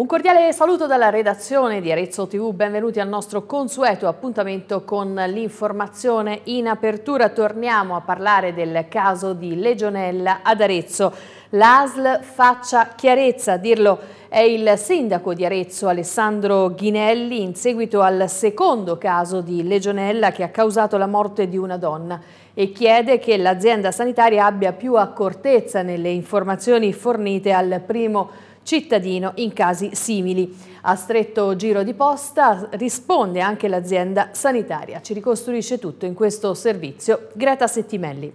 Un cordiale saluto dalla redazione di Arezzo TV, benvenuti al nostro consueto appuntamento con l'informazione. In apertura torniamo a parlare del caso di Legionella ad Arezzo. L'ASL faccia chiarezza, dirlo è il sindaco di Arezzo Alessandro Ghinelli in seguito al secondo caso di legionella che ha causato la morte di una donna e chiede che l'azienda sanitaria abbia più accortezza nelle informazioni fornite al primo cittadino in casi simili. A stretto giro di posta risponde anche l'azienda sanitaria. Ci ricostruisce tutto in questo servizio Greta Settimelli.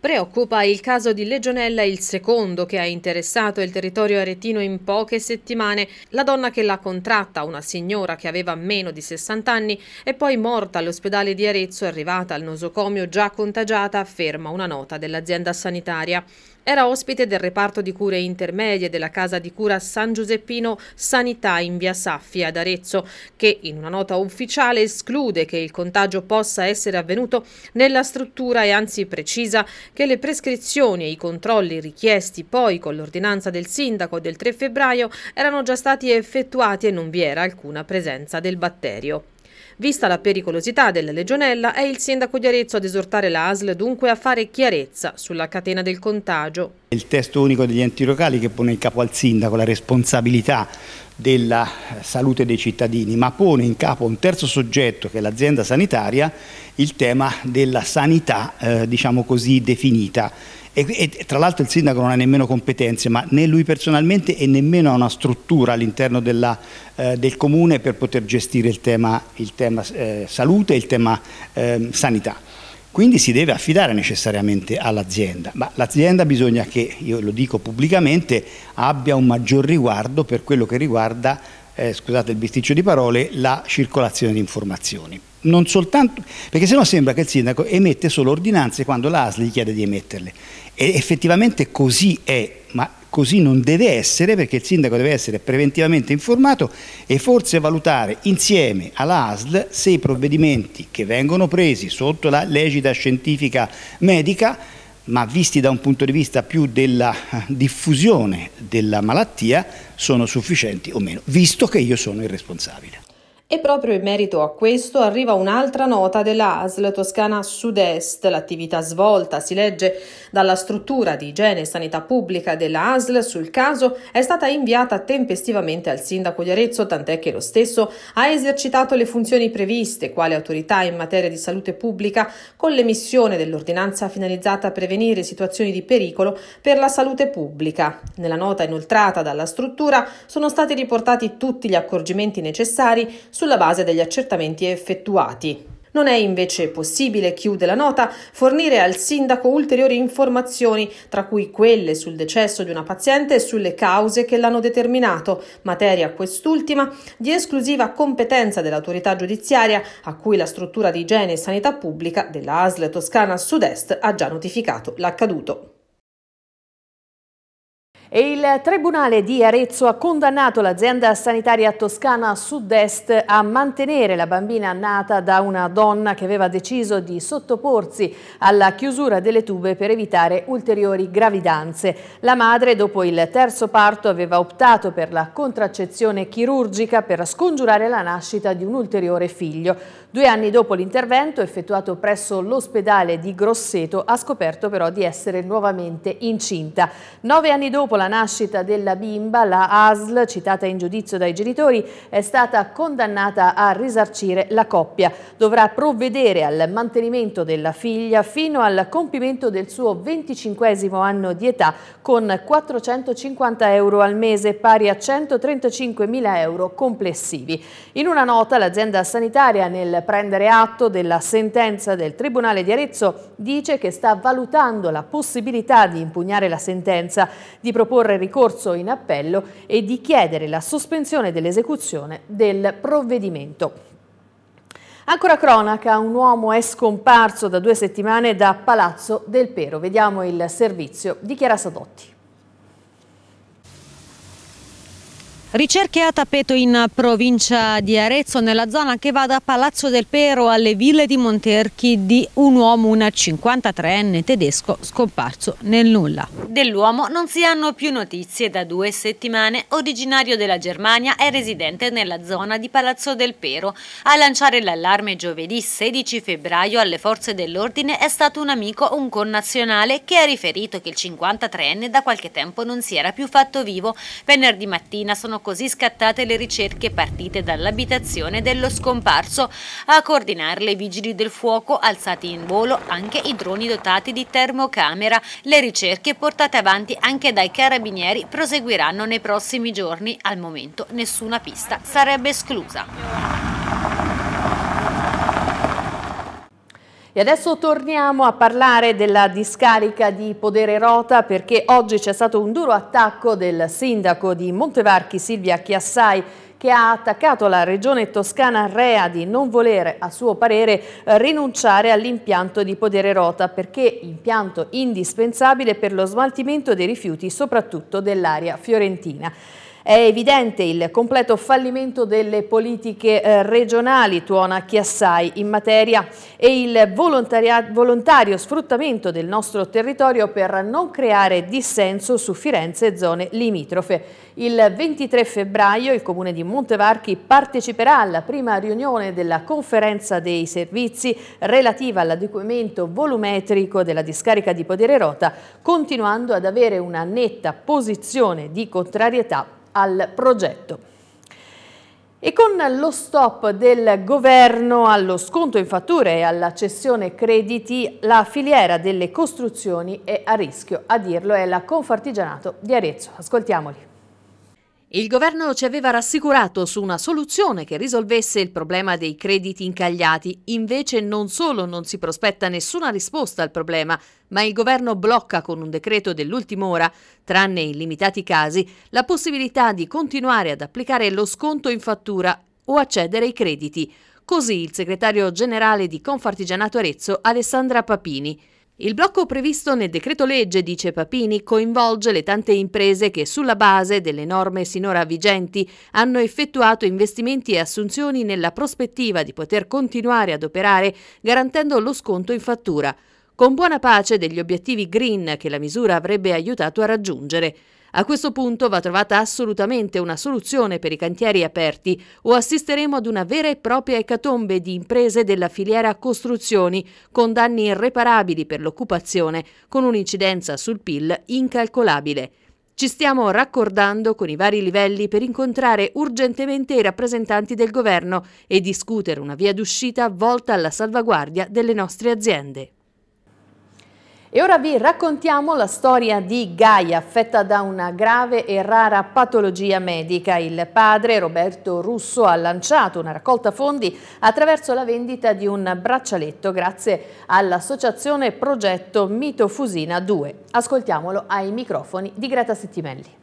Preoccupa il caso di Legionella, il secondo che ha interessato il territorio aretino in poche settimane. La donna che l'ha contratta, una signora che aveva meno di 60 anni, è poi morta all'ospedale di Arezzo, arrivata al nosocomio già contagiata, afferma una nota dell'azienda sanitaria. Era ospite del reparto di cure intermedie della casa di cura San Giuseppino Sanità in via Saffi ad Arezzo, che in una nota ufficiale esclude che il contagio possa essere avvenuto nella struttura e anzi precisa che le prescrizioni e i controlli richiesti poi con l'ordinanza del sindaco del 3 febbraio erano già stati effettuati e non vi era alcuna presenza del batterio. Vista la pericolosità della legionella, è il sindaco di Arezzo ad esortare l'ASL dunque a fare chiarezza sulla catena del contagio. Il testo unico degli enti locali che pone in capo al sindaco la responsabilità della eh, salute dei cittadini, ma pone in capo a un terzo soggetto che è l'azienda sanitaria il tema della sanità, eh, diciamo così, definita. E, e, tra l'altro il sindaco non ha nemmeno competenze, ma né lui personalmente e nemmeno ha una struttura all'interno eh, del comune per poter gestire il tema, il tema eh, salute e il tema ehm, sanità. Quindi si deve affidare necessariamente all'azienda, ma l'azienda bisogna che, io lo dico pubblicamente, abbia un maggior riguardo per quello che riguarda, eh, scusate il bisticcio di parole, la circolazione di informazioni. Non soltanto, perché sennò sembra che il sindaco emette solo ordinanze quando l'ASL gli chiede di emetterle. E effettivamente così è, ma così non deve essere perché il sindaco deve essere preventivamente informato e forse valutare insieme alla ASL se i provvedimenti che vengono presi sotto la legida scientifica medica ma visti da un punto di vista più della eh, diffusione della malattia sono sufficienti o meno, visto che io sono il responsabile. E proprio in merito a questo arriva un'altra nota della ASL Toscana Sud-Est. L'attività svolta, si legge, dalla struttura di igiene e sanità pubblica della ASL sul caso è stata inviata tempestivamente al sindaco di Arezzo, tant'è che lo stesso ha esercitato le funzioni previste quale autorità in materia di salute pubblica con l'emissione dell'ordinanza finalizzata a prevenire situazioni di pericolo per la salute pubblica. Nella nota inoltrata dalla struttura sono stati riportati tutti gli accorgimenti necessari sulla base degli accertamenti effettuati. Non è invece possibile, chiude la nota, fornire al sindaco ulteriori informazioni, tra cui quelle sul decesso di una paziente e sulle cause che l'hanno determinato, materia quest'ultima di esclusiva competenza dell'autorità giudiziaria, a cui la struttura di igiene e sanità pubblica della ASL Toscana Sud-Est ha già notificato l'accaduto. E il Tribunale di Arezzo ha condannato l'azienda sanitaria toscana Sud-Est a mantenere la bambina nata da una donna che aveva deciso di sottoporsi alla chiusura delle tube per evitare ulteriori gravidanze. La madre, dopo il terzo parto, aveva optato per la contraccezione chirurgica per scongiurare la nascita di un ulteriore figlio. Due anni dopo l'intervento, effettuato presso l'ospedale di Grosseto, ha scoperto però di essere nuovamente incinta. Nove anni dopo la nascita della bimba, la ASL, citata in giudizio dai genitori, è stata condannata a risarcire la coppia. Dovrà provvedere al mantenimento della figlia fino al compimento del suo 25 anno di età con 450 euro al mese, pari a 135 mila euro complessivi. In una nota l'azienda sanitaria nel prendere atto della sentenza del Tribunale di Arezzo, dice che sta valutando la possibilità di impugnare la sentenza, di proporre ricorso in appello e di chiedere la sospensione dell'esecuzione del provvedimento. Ancora cronaca, un uomo è scomparso da due settimane da Palazzo del Pero. Vediamo il servizio di Chiara Sadotti. Ricerche a tappeto in provincia di Arezzo, nella zona che va da Palazzo del Pero alle ville di Monterchi di un uomo, un 53enne tedesco, scomparso nel nulla. Dell'uomo non si hanno più notizie da due settimane. Originario della Germania è residente nella zona di Palazzo del Pero. A lanciare l'allarme giovedì 16 febbraio alle forze dell'ordine è stato un amico, un connazionale, che ha riferito che il 53enne da qualche tempo non si era più fatto vivo. Venerdì mattina sono così scattate le ricerche partite dall'abitazione dello scomparso. A coordinarle i vigili del fuoco, alzati in volo anche i droni dotati di termocamera. Le ricerche portate avanti anche dai carabinieri proseguiranno nei prossimi giorni. Al momento nessuna pista sarebbe esclusa. E adesso torniamo a parlare della discarica di Podere Rota perché oggi c'è stato un duro attacco del sindaco di Montevarchi Silvia Chiassai che ha attaccato la regione toscana Rea di non volere, a suo parere, rinunciare all'impianto di Podere Rota perché impianto indispensabile per lo smaltimento dei rifiuti, soprattutto dell'area fiorentina. È evidente il completo fallimento delle politiche eh, regionali, tuona Chiassai in materia, e il volontario sfruttamento del nostro territorio per non creare dissenso su Firenze e zone limitrofe. Il 23 febbraio il Comune di Montevarchi parteciperà alla prima riunione della conferenza dei servizi relativa all'adeguamento volumetrico della discarica di Podere Rota, continuando ad avere una netta posizione di contrarietà al progetto. E con lo stop del governo allo sconto in fatture e alla cessione crediti, la filiera delle costruzioni è a rischio. A dirlo è la Confartigianato di Arezzo. Ascoltiamoli. Il governo ci aveva rassicurato su una soluzione che risolvesse il problema dei crediti incagliati, invece non solo non si prospetta nessuna risposta al problema, ma il governo blocca con un decreto dell'ultima ora, tranne in limitati casi, la possibilità di continuare ad applicare lo sconto in fattura o accedere ai crediti. Così il segretario generale di Confartigianato Arezzo Alessandra Papini. Il blocco previsto nel decreto legge, dice Papini, coinvolge le tante imprese che sulla base delle norme sinora vigenti hanno effettuato investimenti e assunzioni nella prospettiva di poter continuare ad operare garantendo lo sconto in fattura, con buona pace degli obiettivi green che la misura avrebbe aiutato a raggiungere. A questo punto va trovata assolutamente una soluzione per i cantieri aperti o assisteremo ad una vera e propria ecatombe di imprese della filiera costruzioni con danni irreparabili per l'occupazione con un'incidenza sul PIL incalcolabile. Ci stiamo raccordando con i vari livelli per incontrare urgentemente i rappresentanti del governo e discutere una via d'uscita volta alla salvaguardia delle nostre aziende. E ora vi raccontiamo la storia di Gaia, affetta da una grave e rara patologia medica. Il padre, Roberto Russo, ha lanciato una raccolta fondi attraverso la vendita di un braccialetto grazie all'associazione Progetto Mitofusina 2. Ascoltiamolo ai microfoni di Greta Settimelli.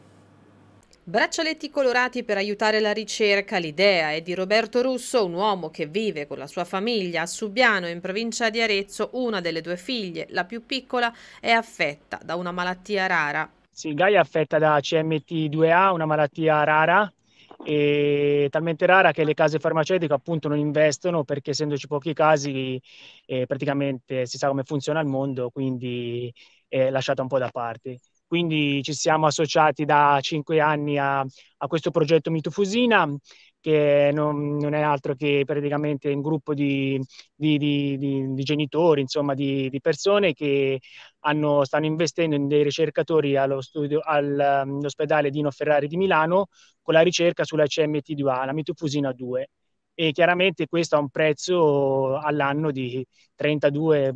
Braccialetti colorati per aiutare la ricerca, l'idea è di Roberto Russo, un uomo che vive con la sua famiglia a Subiano in provincia di Arezzo, una delle due figlie, la più piccola, è affetta da una malattia rara. Sì, Gaia è affetta da CMT2A, una malattia rara, talmente rara che le case farmaceutiche appunto non investono perché essendoci pochi casi eh, praticamente si sa come funziona il mondo, quindi è lasciata un po' da parte. Quindi ci siamo associati da cinque anni a, a questo progetto Mitofusina, che non, non, è altro che praticamente un gruppo di, di, di, di genitori, insomma, di, persone che hanno, stanno investendo in dei ricercatori allo studio, um, all'ospedale Dino Ferrari di Milano con la ricerca sulla CMT2A, la mitofusina 2. E chiaramente questo ha un prezzo all'anno di 32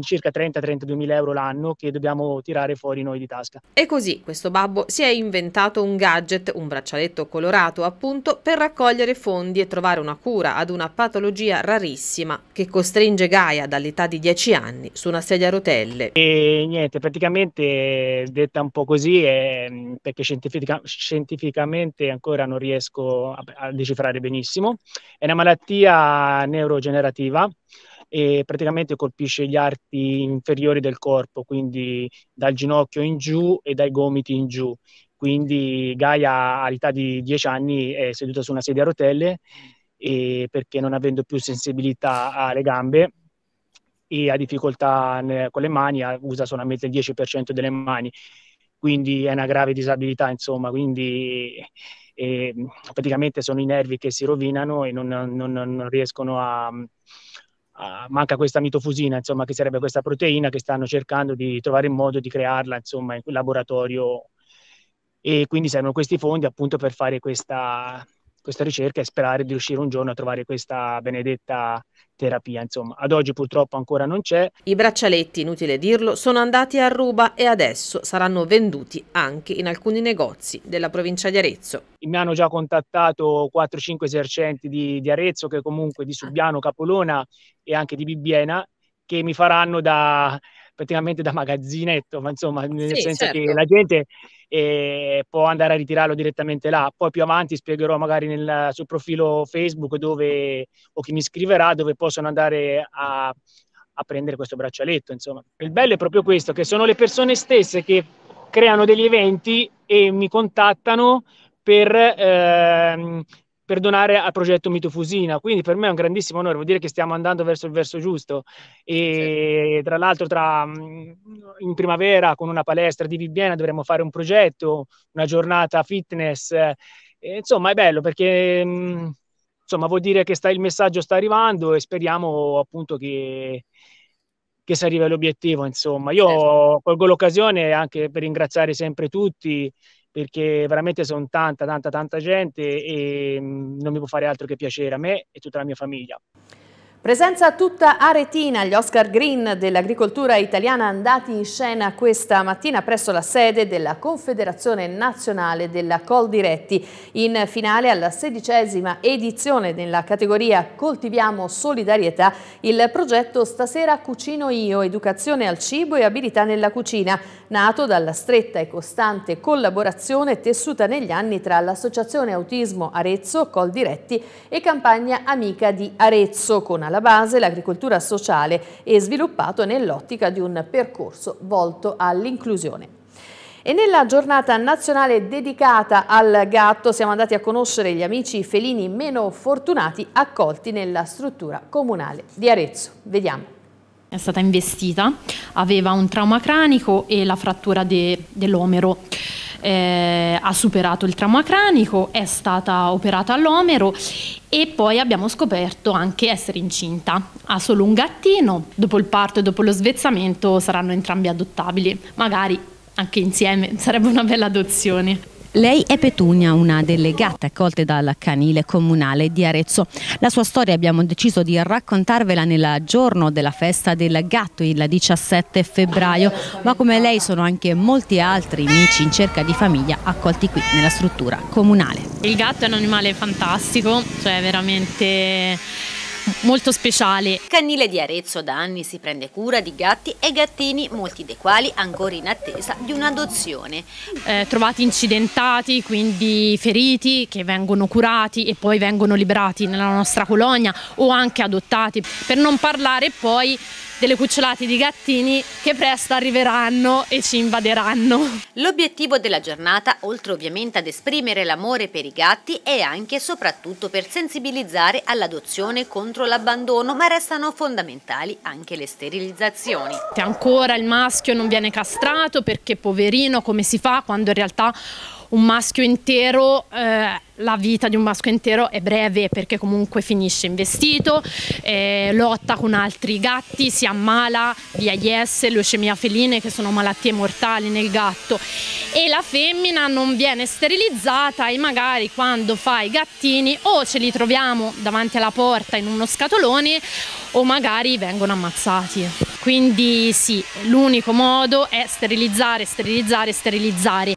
circa 30-32 mila euro l'anno che dobbiamo tirare fuori noi di tasca. E così questo babbo si è inventato un gadget, un braccialetto colorato appunto, per raccogliere fondi e trovare una cura ad una patologia rarissima che costringe Gaia dall'età di 10 anni su una sedia a rotelle. E niente, praticamente detta un po' così è, perché scientifica, scientificamente ancora non riesco a, a decifrare benissimo. È una malattia neurogenerativa e praticamente colpisce gli arti inferiori del corpo, quindi dal ginocchio in giù e dai gomiti in giù. Quindi Gaia all'età di 10 anni è seduta su una sedia a rotelle perché non avendo più sensibilità alle gambe e ha difficoltà con le mani, usa solamente il 10% delle mani, quindi è una grave disabilità, insomma, quindi eh, praticamente sono i nervi che si rovinano e non, non, non riescono a, manca questa mitofusina, insomma, che sarebbe questa proteina che stanno cercando di trovare il modo di crearla, insomma, in quel laboratorio. E quindi servono questi fondi appunto per fare questa, questa ricerca e sperare di riuscire un giorno a trovare questa benedetta terapia. Insomma, ad oggi purtroppo ancora non c'è. I braccialetti, inutile dirlo, sono andati a ruba e adesso saranno venduti anche in alcuni negozi della provincia di Arezzo. Mi hanno già contattato 4-5 esercenti di, di, Arezzo, che comunque di Subiano, Capolona e anche di Bibbiena, che mi faranno da praticamente da magazzinetto, ma insomma, nel sì, senso certo. che la gente e può andare a ritirarlo direttamente là. Poi più avanti spiegherò magari nel, sul profilo Facebook dove, o chi mi scriverà dove possono andare a, a prendere questo braccialetto. Insomma. Il bello è proprio questo, che sono le persone stesse che creano degli eventi e mi contattano per... Ehm, per donare al progetto Mitofusina. Quindi per me è un grandissimo onore, vuol dire che stiamo andando verso il verso giusto. E sì. tra l'altro, tra, mm, in primavera con una palestra di Bibbiena dovremmo fare un progetto, una giornata fitness. E, insomma, è bello perché mm, insomma, vuol dire che sta, il messaggio sta arrivando e speriamo appunto che, che si arrivi all'obiettivo. Insomma, io colgo l'occasione anche per ringraziare sempre tutti perché veramente sono tanta, tanta, tanta gente e mm, non mi può fare altro che piacere a me e tutta la mia famiglia. Presenza tutta aretina, gli Oscar Green dell'agricoltura italiana andati in scena questa mattina presso la sede della Confederazione Nazionale della Col Diretti. In finale alla sedicesima edizione della categoria Coltiviamo Solidarietà, il progetto Stasera Cucino Io, educazione al cibo e abilità nella cucina, nato dalla stretta e costante collaborazione tessuta negli anni tra l'Associazione Autismo Arezzo, Col Diretti e Campagna Amica di Arezzo, con alla base l'agricoltura sociale e sviluppato nell'ottica di un percorso volto all'inclusione. E nella giornata nazionale dedicata al gatto siamo andati a conoscere gli amici felini meno fortunati accolti nella struttura comunale di Arezzo. Vediamo. È stata investita, aveva un trauma cranico e la frattura de dell'omero eh, ha superato il trauma cranico, è stata operata all'omero e poi abbiamo scoperto anche essere incinta. Ha solo un gattino, dopo il parto e dopo lo svezzamento saranno entrambi adottabili, magari anche insieme, sarebbe una bella adozione. Lei è Petunia, una delle gatte accolte dal canile comunale di Arezzo. La sua storia abbiamo deciso di raccontarvela nel giorno della festa del gatto, il 17 febbraio, ma come lei sono anche molti altri amici in cerca di famiglia accolti qui nella struttura comunale. Il gatto è un animale fantastico, cioè veramente molto speciale. Cannile di Arezzo da anni si prende cura di gatti e gattini, molti dei quali ancora in attesa di un'adozione. Eh, trovati incidentati, quindi feriti, che vengono curati e poi vengono liberati nella nostra colonia o anche adottati. Per non parlare poi delle cucciolate di gattini che presto arriveranno e ci invaderanno. L'obiettivo della giornata, oltre ovviamente ad esprimere l'amore per i gatti, è anche e soprattutto per sensibilizzare all'adozione contro l'abbandono, ma restano fondamentali anche le sterilizzazioni. Se Ancora il maschio non viene castrato perché poverino come si fa quando in realtà un maschio intero, eh, la vita di un maschio intero è breve perché comunque finisce investito, eh, lotta con altri gatti, si ammala di AIS, leucemia feline che sono malattie mortali nel gatto e la femmina non viene sterilizzata e magari quando fa i gattini o ce li troviamo davanti alla porta in uno scatolone o magari vengono ammazzati. Quindi sì, l'unico modo è sterilizzare, sterilizzare, sterilizzare.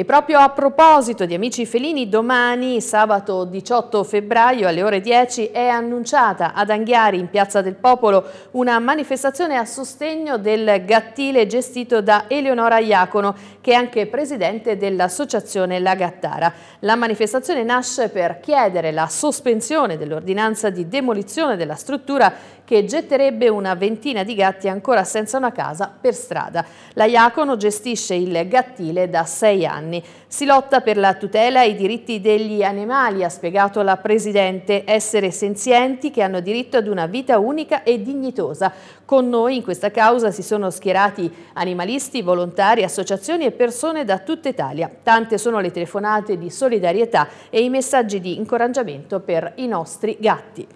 E proprio a proposito di Amici Felini, domani, sabato 18 febbraio alle ore 10, è annunciata ad Anghiari, in Piazza del Popolo, una manifestazione a sostegno del gattile gestito da Eleonora Iacono, che è anche presidente dell'associazione La Gattara. La manifestazione nasce per chiedere la sospensione dell'ordinanza di demolizione della struttura che getterebbe una ventina di gatti ancora senza una casa per strada. La Iacono gestisce il gattile da sei anni. Si lotta per la tutela e i diritti degli animali, ha spiegato la Presidente, essere senzienti che hanno diritto ad una vita unica e dignitosa. Con noi in questa causa si sono schierati animalisti, volontari, associazioni e persone da tutta Italia. Tante sono le telefonate di solidarietà e i messaggi di incoraggiamento per i nostri gatti.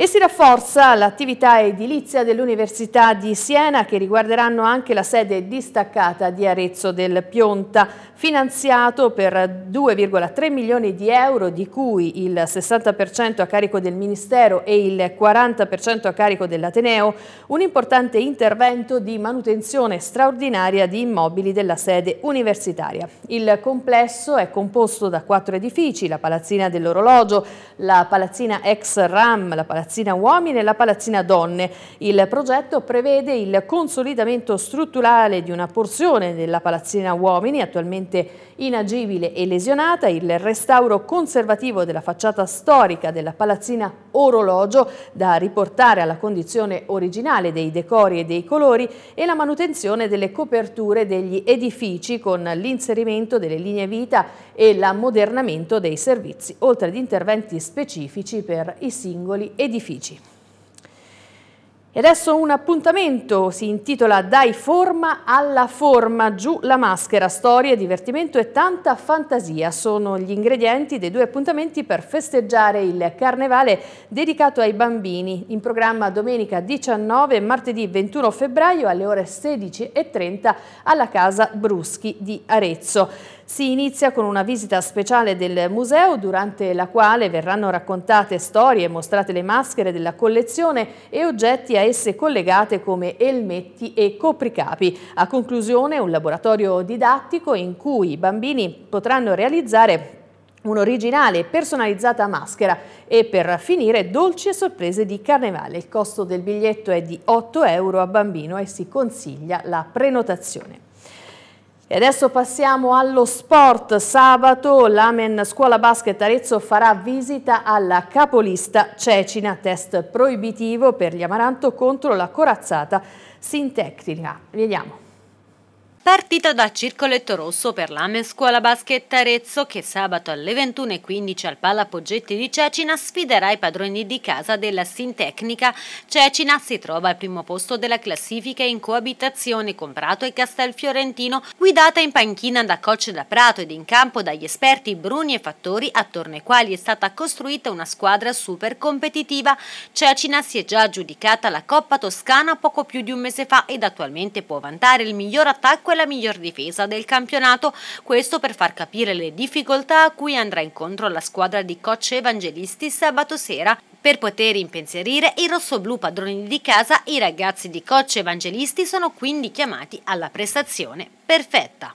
E si rafforza l'attività edilizia dell'Università di Siena che riguarderanno anche la sede distaccata di Arezzo del Pionta, finanziato per 2,3 milioni di euro, di cui il 60% a carico del Ministero e il 40% a carico dell'Ateneo, un importante intervento di manutenzione straordinaria di immobili della sede universitaria. Il complesso è composto da quattro edifici, la Palazzina dell'Orologio, la Palazzina ex RAM, la Palazzina Palazzina Uomini e la Palazzina Donne. Il progetto prevede il consolidamento strutturale di una porzione della Palazzina Uomini attualmente inagibile e lesionata, il restauro conservativo della facciata storica della Palazzina Orologio da riportare alla condizione originale dei decori e dei colori e la manutenzione delle coperture degli edifici con l'inserimento delle linee vita e l'ammodernamento dei servizi, oltre ad interventi specifici per i singoli edifici edifici. E adesso un appuntamento, si intitola Dai forma alla forma, giù la maschera, storie, divertimento e tanta fantasia sono gli ingredienti dei due appuntamenti per festeggiare il carnevale dedicato ai bambini, in programma domenica 19 e martedì 21 febbraio alle ore 16.30 alla Casa Bruschi di Arezzo. Si inizia con una visita speciale del museo durante la quale verranno raccontate storie e mostrate le maschere della collezione e oggetti a esse collegate come elmetti e copricapi. A conclusione un laboratorio didattico in cui i bambini potranno realizzare un'originale e personalizzata maschera e per finire dolci e sorprese di carnevale. Il costo del biglietto è di 8 euro a bambino e si consiglia la prenotazione. E adesso passiamo allo sport. Sabato l'Amen Scuola Basket Arezzo farà visita alla capolista Cecina, test proibitivo per gli Amaranto contro la corazzata Sintecnica. Vediamo. Partita da Circoletto Rosso per l'Amen Scuola Basket Arezzo che sabato alle 21.15 al Palla Poggetti di Cecina sfiderà i padroni di casa della Sintecnica. Cecina si trova al primo posto della classifica in coabitazione con Prato e Castelfiorentino, guidata in panchina da coach da Prato ed in campo dagli esperti Bruni e Fattori attorno ai quali è stata costruita una squadra super competitiva. Cecina si è già aggiudicata la Coppa Toscana poco più di un mese fa ed attualmente può vantare il miglior attacco e la miglior difesa del campionato, questo per far capire le difficoltà a cui andrà incontro la squadra di coach Evangelisti sabato sera per poter impensierire i rossoblù padroni di casa, i ragazzi di Coach Evangelisti sono quindi chiamati alla prestazione perfetta.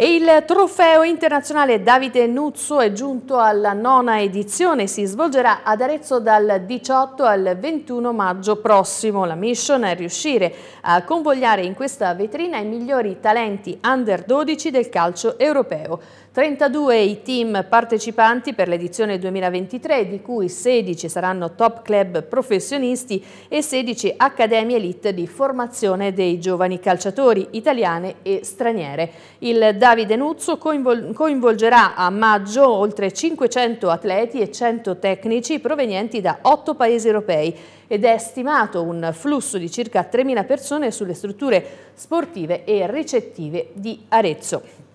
E il trofeo internazionale Davide Nuzzo è giunto alla nona edizione, si svolgerà ad Arezzo dal 18 al 21 maggio prossimo. La mission è riuscire a convogliare in questa vetrina i migliori talenti under 12 del calcio europeo. 32 i team partecipanti per l'edizione 2023, di cui 16 saranno top club professionisti e 16 accademie elite di formazione dei giovani calciatori italiane e straniere. Il Davide Nuzzo coinvol coinvolgerà a maggio oltre 500 atleti e 100 tecnici provenienti da 8 paesi europei ed è stimato un flusso di circa 3.000 persone sulle strutture sportive e ricettive di Arezzo.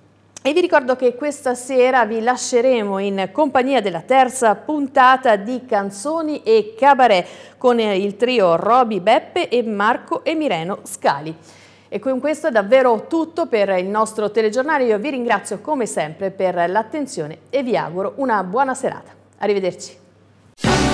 E vi ricordo che questa sera vi lasceremo in compagnia della terza puntata di Canzoni e Cabaret con il trio Roby Beppe e Marco Emireno Scali. E con questo è davvero tutto per il nostro telegiornale. Io vi ringrazio come sempre per l'attenzione e vi auguro una buona serata. Arrivederci.